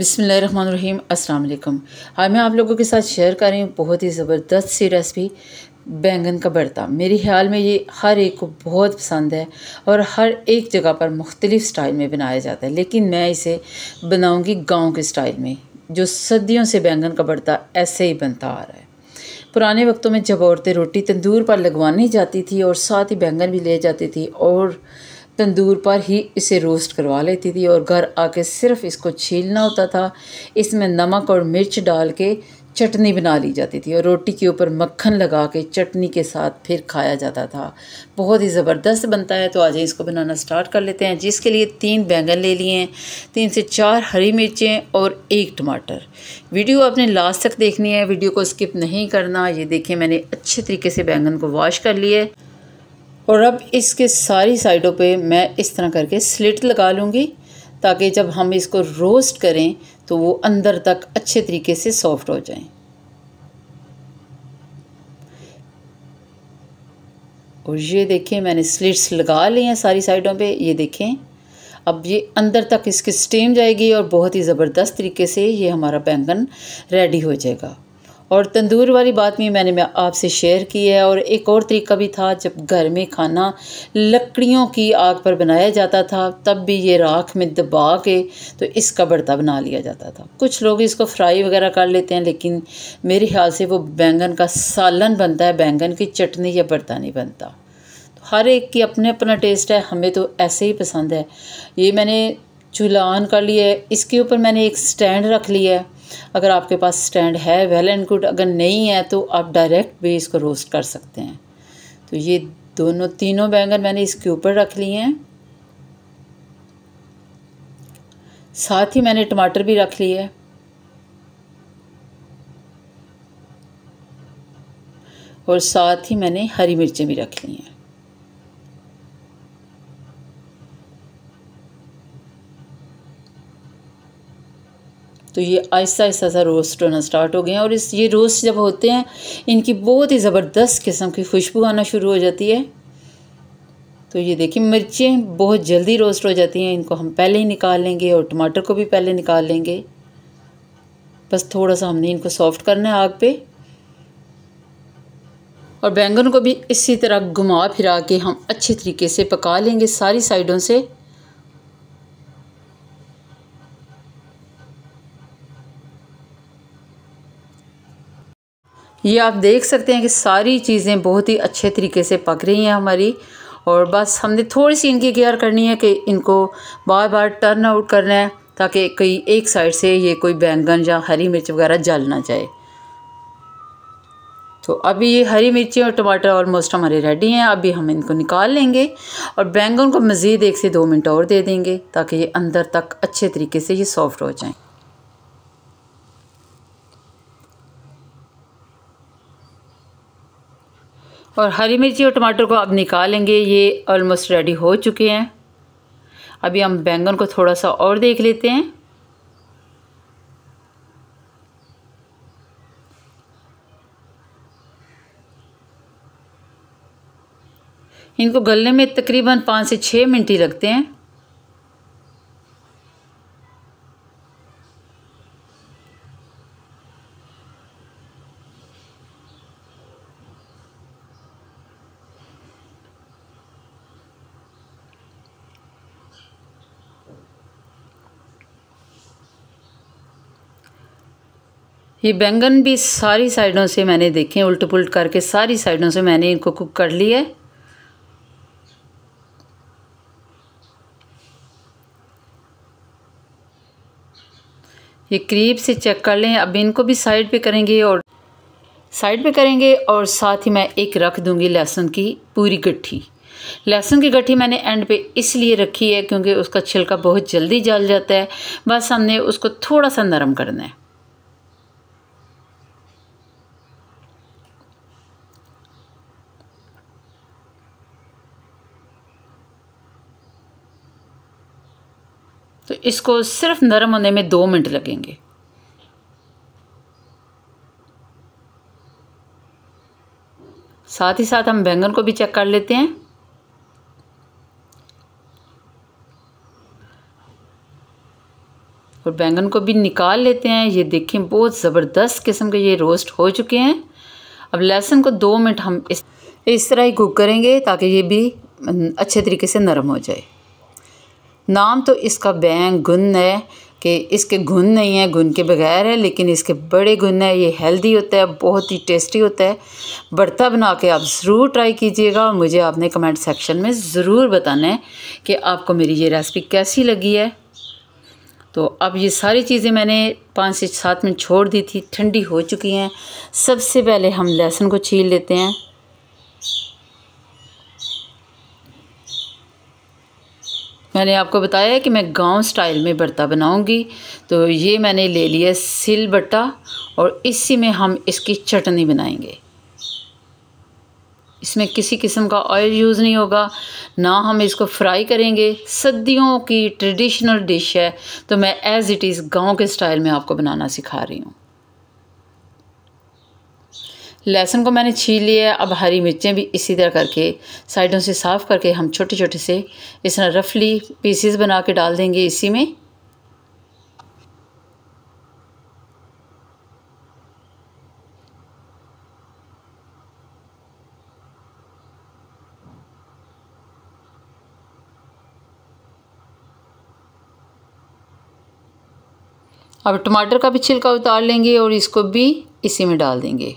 बिसमीम अल्लाम हाँ मैं आप लोगों के साथ शेयर कर रही हूँ बहुत ही ज़बरदस्त सी रेसिपी बैंगन का भरता मेरे ख्याल में ये हर एक को बहुत पसंद है और हर एक जगह पर मुख्तलिफ़ स्टाइल में बनाया जाता है लेकिन मैं इसे बनाऊँगी गाँव के स्टाइल में जो सदियों से बैंगन का भरता ऐसे ही बनता आ रहा है पुराने वक्तों में जब औरतें रोटी तंदूर पर लगवाने जाती थी और साथ ही बैंगन भी ले जाती थी और तंदूर पर ही इसे रोस्ट करवा लेती थी और घर आके सिर्फ इसको छीलना होता था इसमें नमक और मिर्च डाल के चटनी बना ली जाती थी और रोटी के ऊपर मक्खन लगा के चटनी के साथ फिर खाया जाता था बहुत ही ज़बरदस्त बनता है तो आज इसको बनाना स्टार्ट कर लेते हैं जिसके लिए तीन बैंगन ले लिए हैं तीन से चार हरी मिर्चें और एक टमाटर वीडियो आपने लास्ट तक देखनी है वीडियो को स्किप नहीं करना ये देखिए मैंने अच्छे तरीके से बैंगन को वॉश कर लिए और अब इसके सारी साइडों पे मैं इस तरह करके स्लिट लगा लूँगी ताकि जब हम इसको रोस्ट करें तो वो अंदर तक अच्छे तरीके से सॉफ्ट हो जाएं और ये देखें मैंने स्लिट्स लगा ली हैं सारी साइडों पे ये देखें अब ये अंदर तक इसकी स्टीम जाएगी और बहुत ही ज़बरदस्त तरीके से ये हमारा बैंगन रेडी हो जाएगा और तंदूर वाली बात भी मैंने मैं आपसे शेयर की है और एक और तरीका भी था जब घर में खाना लकड़ियों की आग पर बनाया जाता था तब भी ये राख में दबा के तो इसका भरता बना लिया जाता था कुछ लोग इसको फ्राई वगैरह कर लेते हैं लेकिन मेरे ख्याल से वो बैंगन का सालन बनता है बैंगन की चटनी या बर्ता नहीं बनता तो हर एक की अपने अपना टेस्ट है हमें तो ऐसे ही पसंद है ये मैंने चूल्हा ऑन कर लिया है इसके ऊपर मैंने एक स्टैंड रख लिया है अगर आपके पास स्टैंड है वेल एंड गुड अगर नहीं है तो आप डायरेक्ट भी इसको रोस्ट कर सकते हैं तो ये दोनों तीनों बैंगन मैंने इसके ऊपर रख लिए हैं साथ ही मैंने टमाटर भी रख लिए और साथ ही मैंने हरी मिर्चें भी रख ली हैं तो ये ऐसा ऐसा सा रोस्ट होना स्टार्ट हो गए हैं और इस ये रोस्ट जब होते हैं इनकी बहुत ही ज़बरदस्त किस्म की खुशबू आना शुरू हो जाती है तो ये देखिए मिर्चें बहुत जल्दी रोस्ट हो जाती हैं इनको हम पहले ही निकाल लेंगे और टमाटर को भी पहले निकाल लेंगे बस थोड़ा सा हमने इनको सॉफ्ट करना है आग पे और बैंगन को भी इसी तरह घुमा फिरा के हम अच्छे तरीके से पका लेंगे सारी साइडों से ये आप देख सकते हैं कि सारी चीज़ें बहुत ही अच्छे तरीके से पक रही हैं हमारी और बस हमने थोड़ी सी इनकी केयर करनी है कि इनको बार बार टर्न आउट करना है ताकि कई एक साइड से ये कोई बैंगन या हरी मिर्च वगैरह जल ना जाए तो अभी ये हरी मिर्ची और टमाटर ऑलमोस्ट हमारे रेडी हैं अभी हम इनको निकाल लेंगे और बैंगन को मज़ीद एक से दो मिनट और दे देंगे ताकि ये अंदर तक अच्छे तरीके से ये सॉफ्ट हो जाएँ और हरी मिर्ची और टमाटर को अब निकालेंगे ये ऑलमोस्ट रेडी हो चुके हैं अभी हम बैंगन को थोड़ा सा और देख लेते हैं इनको गलने में तकरीबन पाँच से छः मिनट ही लगते हैं ये बैंगन भी सारी साइडों से मैंने देखे उल्ट पुल्ट करके सारी साइडों से मैंने इनको कुक कर लिया है ये करीब से चेक कर लें अब इनको भी साइड पे करेंगे और साइड पे करेंगे और साथ ही मैं एक रख दूंगी लहसुन की पूरी गट्ठी लहसुन की गट्ठी मैंने एंड पे इसलिए रखी है क्योंकि उसका छिलका बहुत जल्दी जल जाता है बस हमने उसको थोड़ा सा नरम करना है तो इसको सिर्फ नरम होने में दो मिनट लगेंगे साथ ही साथ हम बैंगन को भी चेक कर लेते हैं और बैंगन को भी निकाल लेते हैं ये देखें बहुत ज़बरदस्त किस्म के ये रोस्ट हो चुके हैं अब लहसुन को दो मिनट हम इस इस तरह ही कुक करेंगे ताकि ये भी अच्छे तरीके से नरम हो जाए नाम तो इसका बैंग गुन है कि इसके गुन नहीं है गुन के बगैर है लेकिन इसके बड़े गुन है ये हेल्दी होता है बहुत ही टेस्टी होता है बढ़ता बना के आप ज़रूर ट्राई कीजिएगा और मुझे आपने कमेंट सेक्शन में ज़रूर बताना है कि आपको मेरी ये रेसिपी कैसी लगी है तो अब ये सारी चीज़ें मैंने पाँच से सात मिनट छोड़ दी थी ठंडी हो चुकी हैं सबसे पहले हम लहसुन को छील लेते हैं मैंने आपको बताया कि मैं गांव स्टाइल में बर्ता बनाऊंगी तो ये मैंने ले लिया सिल बट्टा और इसी में हम इसकी चटनी बनाएंगे इसमें किसी किस्म का ऑयल यूज़ नहीं होगा ना हम इसको फ्राई करेंगे सदियों की ट्रेडिशनल डिश है तो मैं एज़ इट इज़ गांव के स्टाइल में आपको बनाना सिखा रही हूँ लहसुन को मैंने छील लिया अब हरी मिर्चें भी इसी तरह करके साइडों से साफ़ करके हम छोटे छोटे से इस तरह रफली पीसीस बना के डाल देंगे इसी में अब टमाटर का भी छिलका उतार लेंगे और इसको भी इसी में डाल देंगे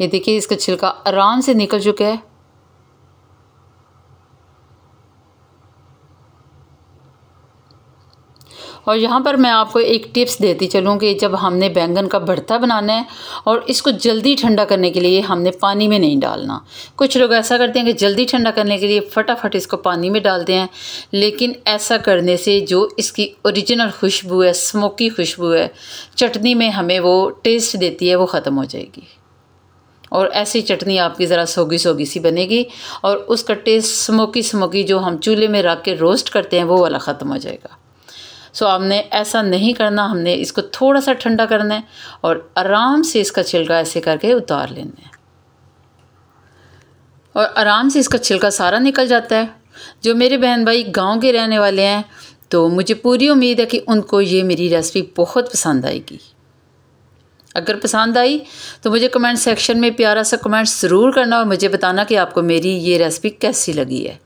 ये देखिए इसका छिलका आराम से निकल चुका है और यहाँ पर मैं आपको एक टिप्स देती चलूँ कि जब हमने बैंगन का भरता बनाना है और इसको जल्दी ठंडा करने के लिए हमने पानी में नहीं डालना कुछ लोग ऐसा करते हैं कि जल्दी ठंडा करने के लिए फटाफट इसको पानी में डालते हैं लेकिन ऐसा करने से जो इसकी ओरिजिनल खुशबू है स्मोकी खुशबू है चटनी में हमें वो टेस्ट देती है वो ख़त्म हो जाएगी और ऐसी चटनी आपकी ज़रा सोगी सोगी सी बनेगी और उसका टेस्ट स्मोकी स्मोकी जो हम चूल्हे में रख के रोस्ट करते हैं वो वाला ख़त्म हो जाएगा सो हमने ऐसा नहीं करना हमने इसको थोड़ा सा ठंडा करना है और आराम से इसका छिलका ऐसे करके उतार लेना है और आराम से इसका छिलका सारा निकल जाता है जो मेरे बहन भाई गांव के रहने वाले हैं तो मुझे पूरी उम्मीद है कि उनको ये मेरी रेसिपी बहुत पसंद आएगी अगर पसंद आई तो मुझे कमेंट सेक्शन में प्यारा सा कमेंट ज़रूर करना और मुझे बताना कि आपको मेरी ये रेसिपी कैसी लगी है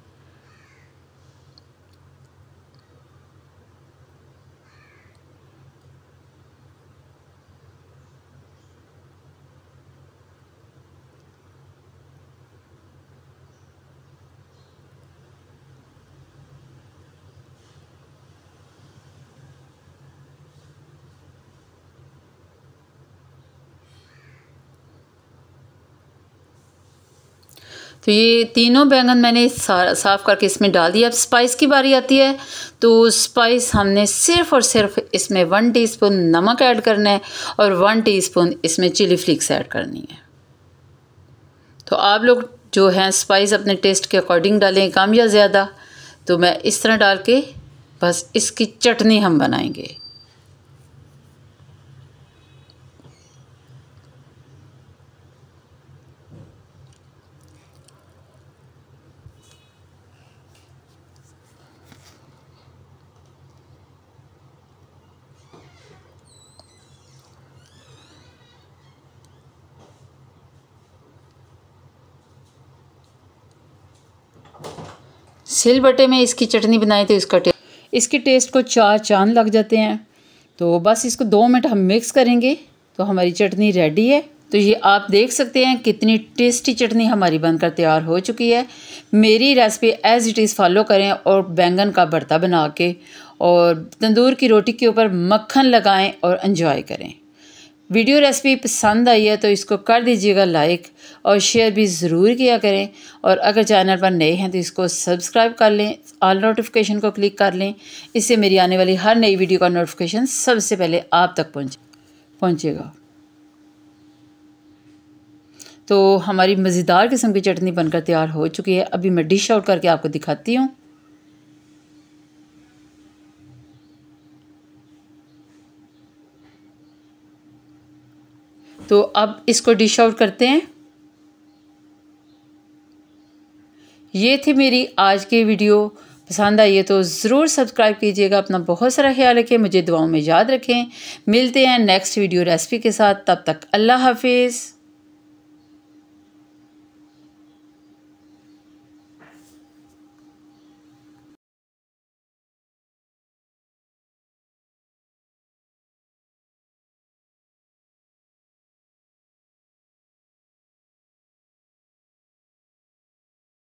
तो ये तीनों बैंगन मैंने साफ़ करके इसमें डाल दिया अब स्पाइस की बारी आती है तो स्पाइस हमने सिर्फ़ और सिर्फ इसमें वन टीस्पून नमक ऐड करना है और वन टीस्पून इसमें चिली फ्लिक्स ऐड करनी है तो आप लोग जो हैं स्पाइस अपने टेस्ट के अकॉर्डिंग डालें कम या ज़्यादा तो मैं इस तरह डाल के बस इसकी चटनी हम बनाएंगे सिल बटे में इसकी चटनी बनाई थी तो इसका टेस्ट इसके टेस्ट को चार चांद लग जाते हैं तो बस इसको दो मिनट हम मिक्स करेंगे तो हमारी चटनी रेडी है तो ये आप देख सकते हैं कितनी टेस्टी चटनी हमारी बनकर तैयार हो चुकी है मेरी recipe as it is follow करें और बैंगन का भरता बना के और तंदूर की रोटी के ऊपर मक्खन लगाएं और इन्जॉय करें वीडियो रेसिपी पसंद आई है तो इसको कर दीजिएगा लाइक और शेयर भी ज़रूर किया करें और अगर चैनल पर नए हैं तो इसको सब्सक्राइब कर लें ऑल नोटिफिकेशन को क्लिक कर लें इससे मेरी आने वाली हर नई वीडियो का नोटिफिकेशन सबसे पहले आप तक पहुँच पहुँचेगा तो हमारी मज़ेदार किस्म की चटनी बनकर तैयार हो चुकी है अभी मैं डिश आउट करके आपको दिखाती हूँ तो अब इसको डिश आउट करते हैं ये थी मेरी आज की वीडियो पसंद आई है तो ज़रूर सब्सक्राइब कीजिएगा अपना बहुत सारा ख्याल रखें मुझे दुआओं में याद रखें मिलते हैं नेक्स्ट वीडियो रेसिपी के साथ तब तक अल्लाह हाफिज़